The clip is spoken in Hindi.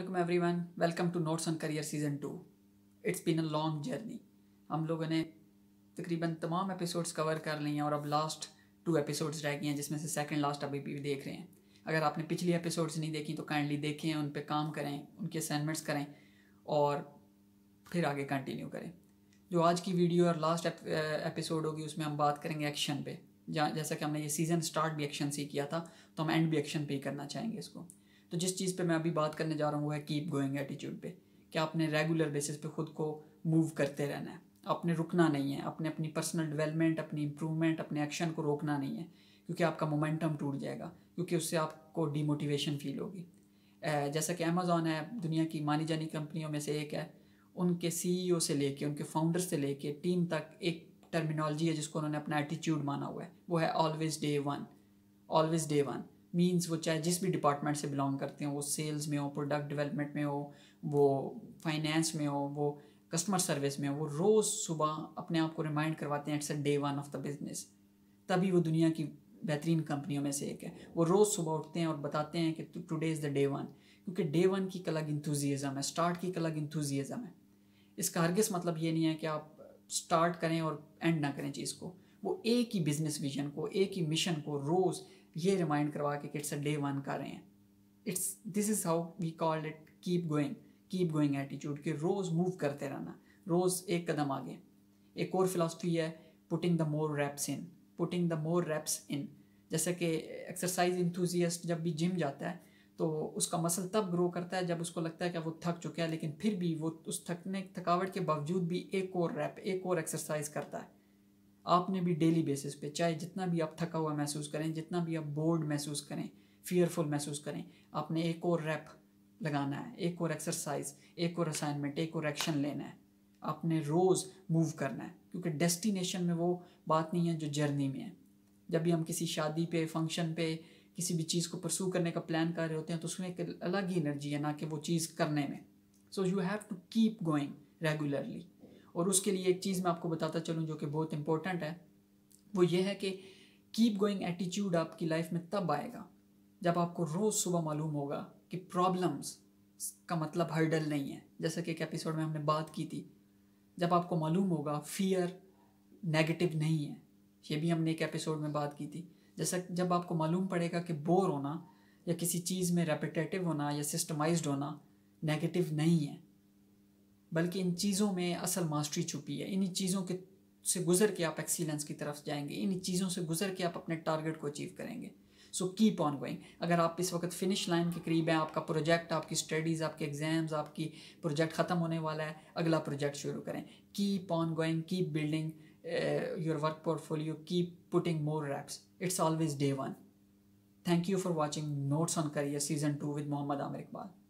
every everyone welcome to notes on career season two it's been a long journey हम लोगों ने तकरीबन तमाम एपिसोड्स कवर कर लिए हैं और अब लास्ट टू एपिसोड्स रह गए हैं जिसमें से सेकंड लास्ट अभी भी देख रहे हैं अगर आपने पिछली एपिसोड्स नहीं देखी तो काइंडली देखें उन पर काम करें उनके असाइनमेंट्स करें और फिर आगे कंटिन्यू करें जो आज की वीडियो और लास्ट एपिसोड होगी उसमें हम बात करेंगे एक्शन पे जहाँ जैसा कि हमने ये सीज़न स्टार्ट भी एक्शन से किया था तो हम एंड भी एक्शन पे ही करना चाहेंगे इसको तो जिस चीज़ पे मैं अभी बात करने जा रहा हूँ वो है कीप गोइंग एटीट्यूड पे कि आपने रेगुलर बेसिस पे खुद को मूव करते रहना है आपने रुकना नहीं है अपने अपनी पर्सनल डेवलपमेंट अपनी इंप्रूवमेंट अपने एक्शन को रोकना नहीं है क्योंकि आपका मोमेंटम टूट जाएगा क्योंकि उससे आपको डीमोटिवेशन फील होगी जैसा कि अमेज़ोन है दुनिया की मानी जानी कंपनियों में से एक है उनके सी से लेके उनके फाउंडर से लेके टीम तक एक टर्मिनोलॉजी है जिसको उन्होंने अपना एटीट्यूड माना हुआ है वो है always day one always day one means वो चाहे जिस भी डिपार्टमेंट से बिलोंग करते हैं वो सेल्स में हो प्रोडक्ट डेवलपमेंट में हो वो फाइनेंस में हो वो कस्टमर सर्विस में हो वो रोज़ सुबह अपने आप को रिमाइंड करवाते हैं it's a day one of the business तभी वो दुनिया की बेहतरीन कंपनियों में से एक है वो रोज़ सुबह उठते हैं और बताते हैं कि today is the day one क्योंकि डे वन की अलग इंथुजियाज़म है स्टार्ट की अलग इंथुजियाज़म है इसका हरगिस मतलब ये नहीं है कि आप स्टार्ट करें और एंड ना करें चीज़ को वो एक ही बिज़नेस विजन को एक ही मिशन को रोज़ ये रिमाइंड करवा के किड्स डे वन कर रहे हैं it's this is how we call it keep going keep going attitude कि रोज़ मूव करते रहना रोज़ एक कदम आगे एक और फिलासफी है putting the more reps in putting the more reps in जैसे कि एक्सरसाइज इंथ्यूजियस्ट जब भी जिम जाता है तो उसका मसल तब ग्रो करता है जब उसको लगता है कि वो थक चुका है लेकिन फिर भी वो उस थकने थकावट के बावजूद भी एक और रैप एक और एक्सरसाइज करता है आपने भी डेली बेसिस पे चाहे जितना भी आप थका हुआ महसूस करें जितना भी आप बोर्ड महसूस करें फियरफुल महसूस करें आपने एक और रैप लगाना है एक और एक्सरसाइज एक और असाइनमेंट एक और एक्शन लेना है आपने रोज़ मूव करना है क्योंकि डेस्टिनेशन में वो बात नहीं है जो जर्नी में है जब भी हम किसी शादी पे फंक्शन पे किसी भी चीज़ को परसू करने का प्लान कर रहे होते हैं तो उसमें एक अलग ही एनर्जी है ना कि वो चीज़ करने में so you have to keep going regularly और उसके लिए एक चीज़ मैं आपको बताता चलूँ जो कि बहुत इंपॉर्टेंट है वो ये है कि कीप गोइंग एटीट्यूड आपकी लाइफ में तब आएगा जब आपको रोज़ सुबह मालूम होगा कि प्रॉब्लम्स का मतलब हर्डल नहीं है जैसा कि एक एपिसोड में हमने बात की थी जब आपको मालूम होगा फियर नेगेटिव नहीं है ये भी हमने एक एपिसोड में बात की थी जैसा जब आपको मालूम पड़ेगा कि बोर होना या किसी चीज़ में रेपिटेटिव होना या सिस्टमाइज्ड होना नेगेटिव नहीं है बल्कि इन चीज़ों में असल मास्टरी छुपी है इन्हीं चीज़ों के से गुजर के आप एक्सीलेंस की तरफ जाएंगे इन्हीं चीज़ों से गुजर के आप अपने टारगेट को अचीव करेंगे सो कीप ऑन गोइंग अगर आप इस वक्त फिनिश लाइन के करीब हैं आपका प्रोजेक्ट आपकी स्टडीज़ आपके एग्ज़ाम्स आपकी प्रोजेक्ट ख़त्म होने वाला है अगला प्रोजेक्ट शुरू करें keep on going keep building your work portfolio keep putting more reps it's always day one thank you for watching notes on career season two with Mohammad Aamir Iqbal